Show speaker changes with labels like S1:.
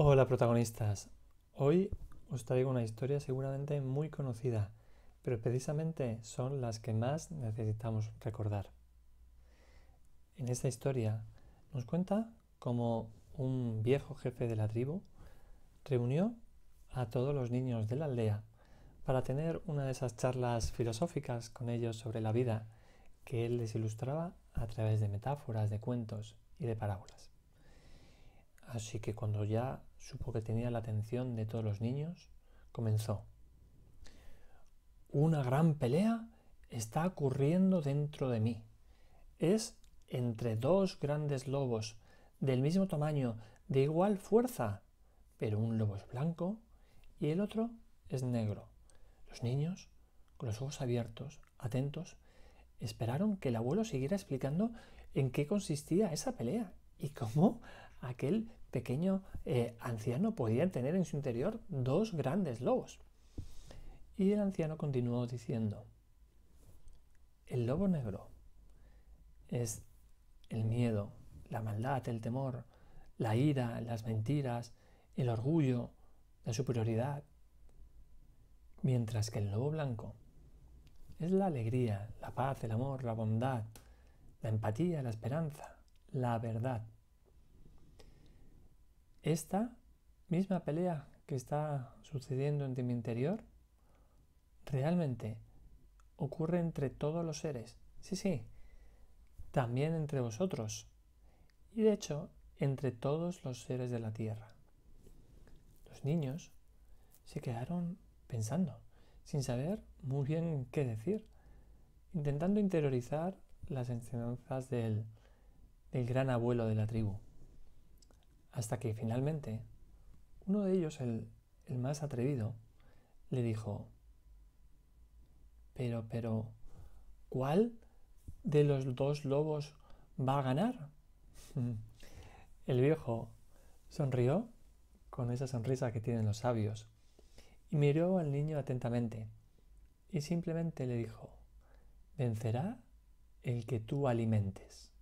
S1: Hola protagonistas, hoy os traigo una historia seguramente muy conocida, pero precisamente son las que más necesitamos recordar. En esta historia nos cuenta cómo un viejo jefe de la tribu reunió a todos los niños de la aldea para tener una de esas charlas filosóficas con ellos sobre la vida que él les ilustraba a través de metáforas, de cuentos y de parábolas. Así que cuando ya supo que tenía la atención de todos los niños, comenzó. Una gran pelea está ocurriendo dentro de mí. Es entre dos grandes lobos del mismo tamaño, de igual fuerza, pero un lobo es blanco y el otro es negro. Los niños, con los ojos abiertos, atentos, esperaron que el abuelo siguiera explicando en qué consistía esa pelea y cómo aquel pequeño eh, anciano podía tener en su interior dos grandes lobos. Y el anciano continuó diciendo, el lobo negro es el miedo, la maldad, el temor, la ira, las mentiras, el orgullo, la superioridad, mientras que el lobo blanco es la alegría, la paz, el amor, la bondad, la empatía, la esperanza, la verdad esta misma pelea que está sucediendo en mi interior realmente ocurre entre todos los seres. Sí, sí, también entre vosotros. Y de hecho, entre todos los seres de la Tierra. Los niños se quedaron pensando, sin saber muy bien qué decir, intentando interiorizar las enseñanzas del, del gran abuelo de la tribu. Hasta que finalmente uno de ellos, el, más atrevido, le dijo, pero, pero, ¿cuál de los dos lobos va a ganar? El viejo sonrió con esa sonrisa que tienen los sabios y miró al niño atentamente y simplemente le dijo, vencerá el que tú alimentes.